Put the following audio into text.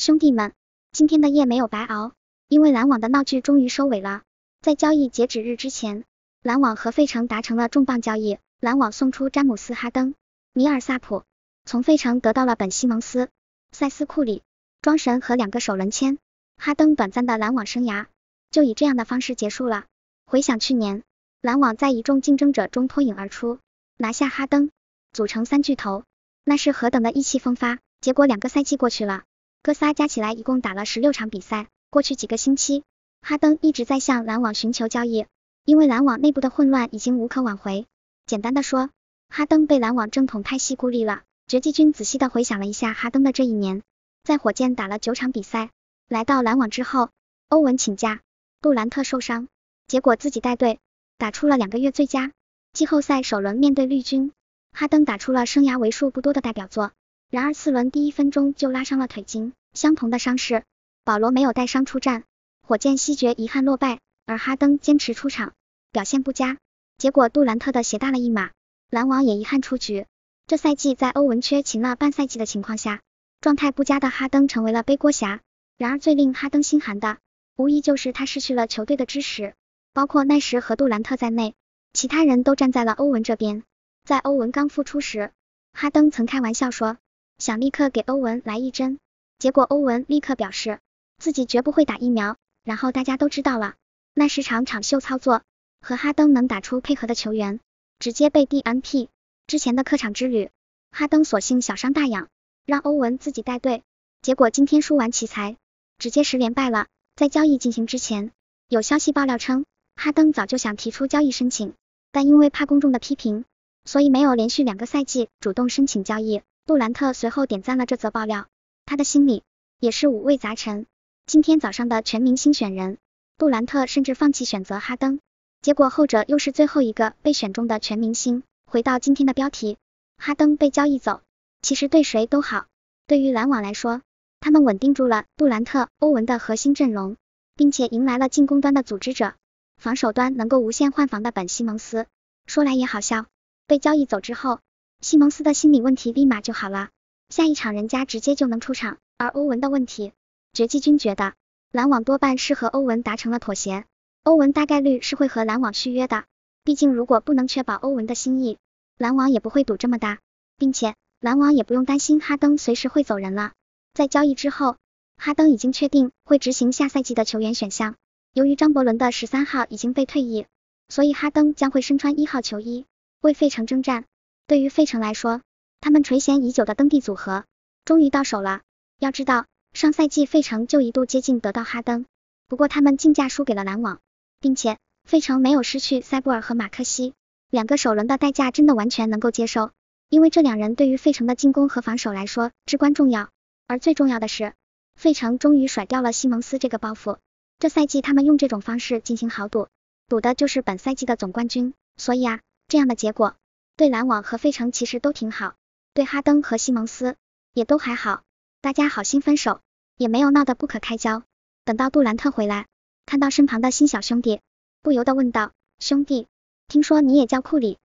兄弟们，今天的夜没有白熬，因为篮网的闹剧终于收尾了。在交易截止日之前，篮网和费城达成了重磅交易，篮网送出詹姆斯、哈登、米尔萨普，从费城得到了本·西蒙斯、塞斯·库里、庄神和两个首轮签。哈登短暂的篮网生涯就以这样的方式结束了。回想去年，篮网在一众竞争者中脱颖而出，拿下哈登，组成三巨头，那是何等的意气风发。结果两个赛季过去了。哥仨加起来一共打了十六场比赛。过去几个星期，哈登一直在向篮网寻求交易，因为篮网内部的混乱已经无可挽回。简单的说，哈登被篮网正统派系孤立了。绝迹君仔细的回想了一下哈登的这一年，在火箭打了九场比赛，来到篮网之后，欧文请假，杜兰特受伤，结果自己带队打出了两个月最佳。季后赛首轮面对绿军，哈登打出了生涯为数不多的代表作。然而，次轮第一分钟就拉伤了腿筋，相同的伤势，保罗没有带伤出战，火箭西决遗憾落败，而哈登坚持出场，表现不佳，结果杜兰特的鞋大了一码，篮网也遗憾出局。这赛季在欧文缺勤了半赛季的情况下，状态不佳的哈登成为了背锅侠。然而，最令哈登心寒的，无疑就是他失去了球队的支持，包括奈时和杜兰特在内，其他人都站在了欧文这边。在欧文刚复出时，哈登曾开玩笑说。想立刻给欧文来一针，结果欧文立刻表示自己绝不会打疫苗，然后大家都知道了，那是场场秀操作。和哈登能打出配合的球员，直接被 DNP。之前的客场之旅，哈登索性小伤大养，让欧文自己带队，结果今天输完奇才，直接十连败了。在交易进行之前，有消息爆料称，哈登早就想提出交易申请，但因为怕公众的批评，所以没有连续两个赛季主动申请交易。杜兰特随后点赞了这则爆料，他的心里也是五味杂陈。今天早上的全明星选人，杜兰特甚至放弃选择哈登，结果后者又是最后一个被选中的全明星。回到今天的标题，哈登被交易走，其实对谁都好。对于篮网来说，他们稳定住了杜兰特、欧文的核心阵容，并且迎来了进攻端的组织者，防守端能够无限换防的本西蒙斯。说来也好笑，被交易走之后。西蒙斯的心理问题立马就好了，下一场人家直接就能出场。而欧文的问题，爵迹君觉得篮网多半是和欧文达成了妥协，欧文大概率是会和篮网续约的。毕竟如果不能确保欧文的心意，篮网也不会赌这么大，并且篮网也不用担心哈登随时会走人了。在交易之后，哈登已经确定会执行下赛季的球员选项。由于张伯伦的十三号已经被退役，所以哈登将会身穿一号球衣为费城征战。对于费城来说，他们垂涎已久的登地组合终于到手了。要知道，上赛季费城就一度接近得到哈登，不过他们竞价输给了篮网，并且费城没有失去塞布尔和马克西两个首轮的代价，真的完全能够接受。因为这两人对于费城的进攻和防守来说至关重要。而最重要的是，费城终于甩掉了西蒙斯这个包袱。这赛季他们用这种方式进行豪赌，赌的就是本赛季的总冠军。所以啊，这样的结果。对篮网和费城其实都挺好，对哈登和西蒙斯也都还好，大家好心分手，也没有闹得不可开交。等到杜兰特回来，看到身旁的新小兄弟，不由得问道：“兄弟，听说你也叫库里？”